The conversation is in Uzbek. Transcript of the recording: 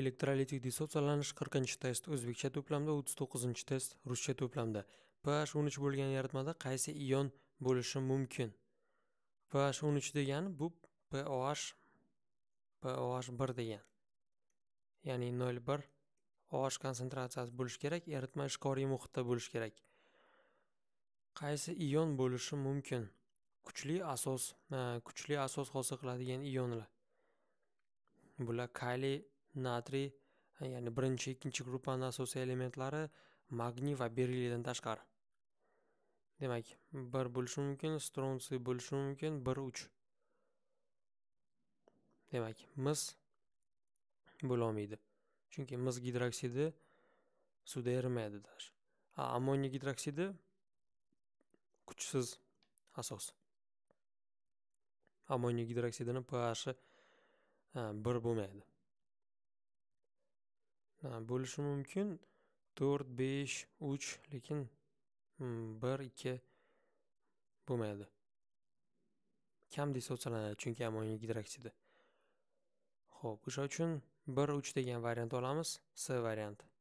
elektrolitik dissotsialanish 40 test o'zbekcha to'plamda 39 test ruscha to'plamda ph 13 bo'lgan yaratmada qaysi ion bo'lishi mumkin ph 13 degani bu poh poh 1 degan ya'ni 0,1 OH konsentratsiyasi bo'lishi kerak eritma ishqoriy muhitda bo'lishi kerak qaysi ion bo'lishi mumkin kuchli asos kuchli asos hosil qiladigan ionlar bular kaliy natriy eh, ya'ni birinchi ikkinchi gruppani asosiy elementlari magniy va beriliydan tashqari demak bir bo'lishi mumkin stronsiy bo'lishi mumkin bir uch demak mis bo'lolmaydi chunki mis gidroksidi suvda erimaydi даже ammoniy gidroksidi kuchsiz asos ammoniy gidroksidini phi eh, bir bo'lmaydi bo'lishi mumkin to'rt besh uch lekin hmm, bir ikki bo'lmaydi kam desa o'tsilanadi chunki amoniy gidroksidi ho'p o'sha uchun bir uch degan variant olamiz s varianti